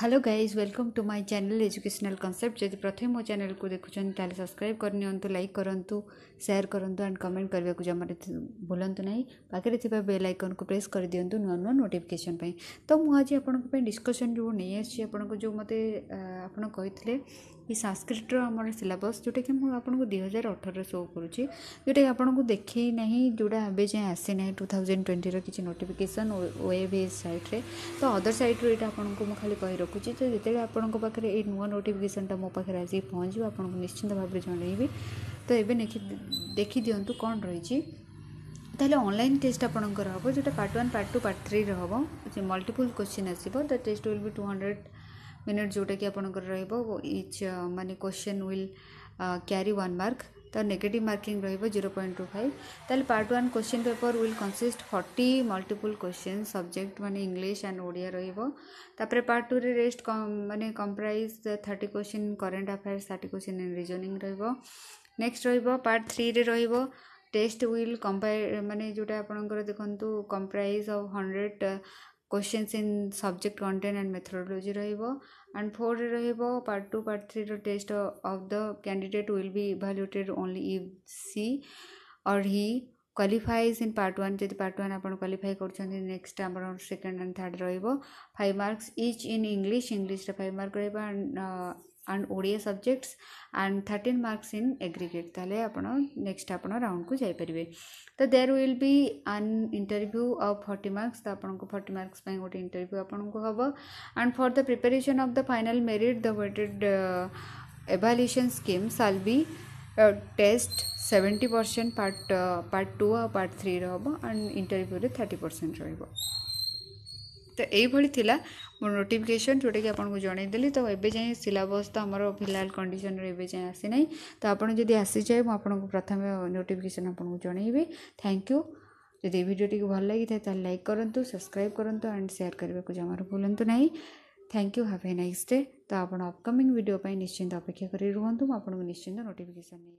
hello guys welcome to my channel educational concept ଯଦି ପ୍ରଥମେ ମୋ ଚ୍ୟାନେଲ୍କୁ ଦେଖୁଛନ୍ତି ତାହେଲେ ସବସ୍କ୍ରାଇବ୍ କରିନିଅନ୍ତୁ ଲାଇକ୍ କରନ୍ତୁ ସେୟାର୍ କରନ୍ତୁ ଆଣ୍ଡ କମେଣ୍ଟ କରିବାକୁ ଜମାରେ ଭୁଲନ୍ତୁ ନାହିଁ ପାଖରେ ଥିବା ବେଲ୍ ଆଇକନ୍କୁ ପ୍ରେସ୍ କରିଦିଅନ୍ତୁ ନୂଆ ନୂଆ ନୋଟିଫିକେସନ୍ ପାଇଁ ତ ମୁଁ ଆଜି ଆପଣଙ୍କ ପାଇଁ ଡିସ୍କସନ୍ ଯେଉଁ ନେଇ ଆସିଛି ଆପଣଙ୍କୁ ଯେଉଁ ମୋତେ ଆପଣ କହିଥିଲେ ଏ ସାଂସ୍କ୍ରିଟ୍ର ଆମର ସିଲାବସ୍ ଯେଉଁଟାକି ମୁଁ ଆପଣଙ୍କୁ ଦୁଇ ହଜାର ଅଠରରେ ଶୋ କରୁଛି ଯେଉଁଟାକି ଆପଣଙ୍କୁ ଦେଖେଇ ନାହିଁ ଯେଉଁଟା ଏବେ ଯାଏଁ ଆସିନାହିଁ ଟୁ ଥାଉଜେଣ୍ଡ ଟ୍ୱେଣ୍ଟିର କିଛି ନୋଟିଫିକେସନ୍ ୱେବ୍ ଏ ସାଇଟ୍ରେ ତ ଅଦର୍ ସାଇଟ୍ରୁ ଏଇଟା ଆପଣଙ୍କୁ ମୁଁ ଖାଲି କହି ରଖୁଛି ତ ଯେତେବେଳେ ଆପଣଙ୍କ ପାଖରେ ଏଇ ନୂଆ ନୋଟିଫିକେସନ୍ଟା ମୋ ପାଖରେ ଆସିକି ପହଞ୍ଚିବ ଆପଣଙ୍କୁ ନିଶ୍ଚିନ୍ତ ଭାବରେ ଜଣେଇବି ତ ଏବେ ଦେଖିଦିଅନ୍ତୁ କ'ଣ ରହିଛି ତାହେଲେ ଅନଲାଇନ୍ ଟେଷ୍ଟ ଆପଣଙ୍କର ହେବ ଯେଉଁଟା part one part two part ଥ୍ରୀରେ ହେବ ମଲ୍ଟିପୁଲ୍ କୋଶ୍ଚିନ୍ ଆସିବ the test will be two hundred minute ଯେଉଁଟାକି ଆପଣଙ୍କର ରହିବ ଇଚ୍ ମାନେ question will carry one mark ତ ନେଗେଟିଭ୍ ମାର୍କିଂ ରହିବ ଜିରୋ ପଏଣ୍ଟ ଟୁ ଫାଇଭ୍ ତାହେଲେ part one question paper will consist forty multiple question subject ମାନେ English and Odia ରହିବ ତାପରେ ପାର୍ଟ ଟୁରେ ରେଷ୍ଟ ମାନେ comprise thirty question current affairs thirty question in reasoning ରହିବ next ରହିବ ପାର୍ଟ ଥ୍ରୀରେ ରହିବ ଟେଷ୍ଟ ୱିଲ୍ କମ୍ପାଇ ମାନେ ଯେଉଁଟା ଆପଣଙ୍କର ଦେଖନ୍ତୁ comprise of hundred question in subject content and methodology रंड four part two part three test of the candidate will be evaluated only if she or he qualifies in part one जब part one आज qualify कर next आम second and third marks each in English इंग्लीश्रे five mark रहा and Odia subjects and thirteen marks in aggregate तेल next आप round को जापरेंगे तो there will be an interview of forty marks तो आपको फोर्टी मार्क्स गोटे इंटरव्यू आपको हम and for the preparation of the final merit the weighted evaluation scheme shall be test seventy percent part part two आ part three रो and interview रे thirty percent रहा ତ ଏଇଭଳି ଥିଲା ମୋ ନୋଟିଫିକେସନ୍ ଯେଉଁଟାକି ଆପଣଙ୍କୁ ଜଣାଇଦେଲି ତ ଏବେ ଯାଏଁ ସିଲାବସ୍ ତ ଆମର ଫିଲହାଲ କଣ୍ଡିସନ୍ରେ ଏବେ ଯାଏଁ ଆସିନାହିଁ ତ ଆପଣ ଯଦି ଆସିଯାଏ ମୁଁ ଆପଣଙ୍କୁ ପ୍ରଥମେ ନୋଟିଫିକେସନ୍ ଆପଣଙ୍କୁ ଜଣାଇବି ଥ୍ୟାଙ୍କ ୟୁ ଯଦି ଏ ଭିଡ଼ିଓଟିକୁ ଭଲ ଲାଗିଥାଏ ତାହେଲେ ଲାଇକ୍ କରନ୍ତୁ ସବସ୍କ୍ରାଇବ୍ କରନ୍ତୁ ଆଣ୍ଡ ସେୟାର କରିବାକୁ ଜମାରୁ ଭୁଲନ୍ତୁ ନାହିଁ thank you have a nice day ତ ଆପଣ ଅପକମିଂ ଭିଡ଼ିଓ ପାଇଁ ନିଶ୍ଚିନ୍ତ ଅପେକ୍ଷା କରି ରୁହନ୍ତୁ ମୁଁ ଆପଣଙ୍କୁ ନିଶ୍ଚିନ୍ତ ନୋଟିଫିକେସନ୍ ନେଇ